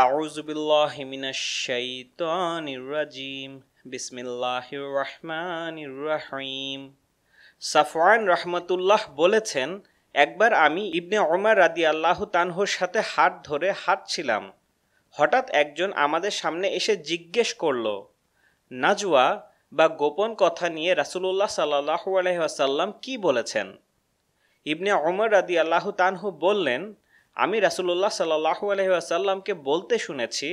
আউজুবিল্লাহ বিসমিল্লাহির রহমানির রহিম সাফওয়ান রহমতুল্লাহ বলেছেন একবার আমি ইবনে ওমর রাদি আল্লাহ তানহোর সাথে হাত ধরে হাঁটছিলাম হঠাৎ একজন আমাদের সামনে এসে জিজ্ঞেস করল নাজুয়া বা গোপন কথা নিয়ে রাসুলুল্লাহ সাল্লাহ আলহ্লাম কি বলেছেন ইবনে ওমর রাদি আল্লাহ তানহু বললেন আমি রাসুল্লাহ সাল্লাহু আলহিহাসাল্লামকে বলতে শুনেছি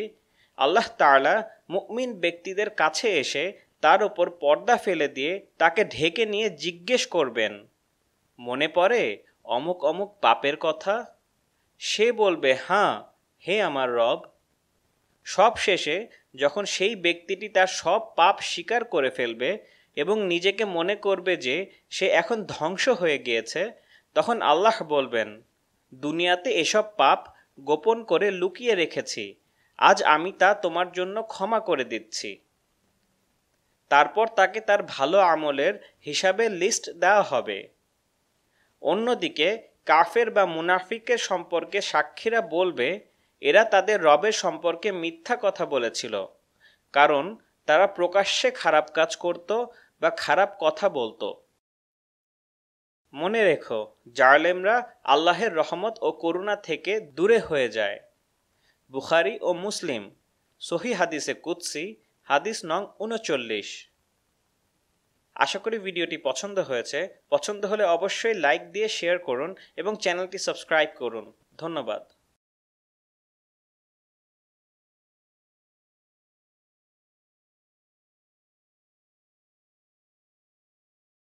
আল্লাহ তালা মুকমিন ব্যক্তিদের কাছে এসে তার ওপর পর্দা ফেলে দিয়ে তাকে ঢেকে নিয়ে জিজ্ঞেস করবেন মনে পড়ে অমুক অমুক পাপের কথা সে বলবে হাঁ হে আমার রব সব শেষে যখন সেই ব্যক্তিটি তার সব পাপ স্বীকার করে ফেলবে এবং নিজেকে মনে করবে যে সে এখন ধ্বংস হয়ে গিয়েছে তখন আল্লাহ বলবেন দুনিয়াতে এসব পাপ গোপন করে লুকিয়ে রেখেছি আজ আমি তা তোমার জন্য ক্ষমা করে দিচ্ছি তারপর তাকে তার ভালো আমলের হিসাবে লিস্ট দেওয়া হবে অন্যদিকে কাফের বা মুনাফিকের সম্পর্কে সাক্ষীরা বলবে এরা তাদের রবের সম্পর্কে মিথ্যা কথা বলেছিল কারণ তারা প্রকাশ্যে খারাপ কাজ করত বা খারাপ কথা বলতো মনে রেখো জালেমরা আল্লাহের রহমত ও করুণা থেকে দূরে হয়ে যায় বুখারি ও মুসলিম সহি হাদিসে কুৎসি হাদিস নং উনচল্লিশ আশা করি ভিডিওটি পছন্দ হয়েছে পছন্দ হলে অবশ্যই লাইক দিয়ে শেয়ার করুন এবং চ্যানেলটি সাবস্ক্রাইব করুন ধন্যবাদ